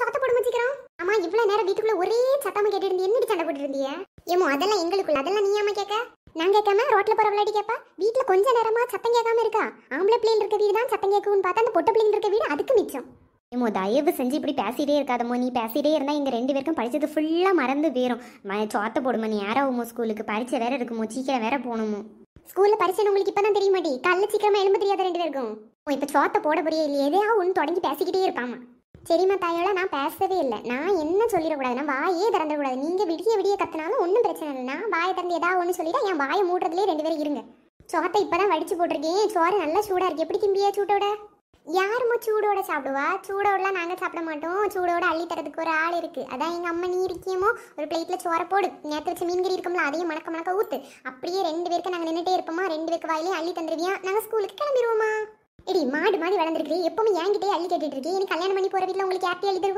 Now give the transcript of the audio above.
சத்தம் போட ஆமா இவ்வளவு நேரம் வீட்டுக்குள்ள ஒரே சத்தமா கேட்டு இருந்து என்னடி ஏமோ அதெல்லாம் எங்களுக்குள்ள அதெல்லாம் நீயாம கேட்க நான் கேட்காம ரோட்ல போற விளையாடி கேட்பா வீட்டுல கொஞ்ச சத்தம் கேட்காம இருக்கா ஆம்பளை பிள்ளைகள் இருக்க தான் சத்தம் கேட்கும்னு பார்த்தா அந்த பொட்ட பிள்ளைங்க இருக்க வீடு அதுக்கு மிச்சம் ஏமோ தயவு செஞ்சு இப்படி பேசிட்டே இருக்காதமோ நீ பேசிட்டே இருந்தால் எங்கள் ரெண்டு பேருக்கும் படித்தது ஃபுல்லாக மறந்து போயிடும் சோத்த போடுமா நீ யாராவுமோ ஸ்கூலுக்கு பரீட்சை வேற இருக்குமோ சீக்கிரம் வேற போகணுமோ ஸ்கூலில் பரீட்சை உங்களுக்கு இப்போ தான் தெரிய மாட்டேன் காலைல சீக்கிரமாக எழும்ப தெரியாத ரெண்டு பேருக்கும் இப்போ சோத்த போட புரிய இல்லையே ஒன்று தொடங்கி பேசிக்கிட்டே இருப்பாமா சரிம்மா தாயோட நான் பேசவே இல்லை நான் என்ன சொல்லிடக்கூடாது நான் வாயே திறந்துடக்கூடாது நீங்கள் விடிய விடிய கத்தினாலும் ஒன்றும் பிரச்சனை இல்லை நான் வாயை திறந்து ஏதாவது ஒன்று சொல்லிட்டு என் வாயை மூடுறதுலேயே ரெண்டு பேரும் இருங்க சோத்தை இப்போ தான் வடிச்சு போட்டிருக்கேன் சோறு நல்லா சூடாக இருக்குது எப்படி திம்பியா சூட்டோட யாருமோ சூடோட சாப்பிடுவா சூடோடலாம் நாங்கள் சாப்பிட மாட்டோம் சூடோட அள்ளி தரதுக்கு ஒரு ஆள் இருக்குது அதான் எங்கள் அம்மா நீ இருக்கியமோ ஒரு பிளேட்டில் சோற போடு நேற்று வச்சு மீன்கறி இருக்கோம்ல அதையும் மணக்க மணக்க ஊற்று அப்படியே ரெண்டு பேருக்கு நாங்கள் நின்றுட்டே இருப்போமா ரெண்டு பேருக்கு வாயிலையும் அள்ளி தந்துருவியா நாங்கள் ஸ்கூலுக்கு கிளம்பிடுவோமா இடி மாடு மாதிரி வளர்ந்துருக்கு எப்பவுமே என்கிட்டயே அள்ளி கேட்டுட்டு இருக்கு எனக்கு கல்யாணம் பண்ணி போற வீட்டுல உங்களுக்கு யார்ட்டையும் அள்ளி தருவா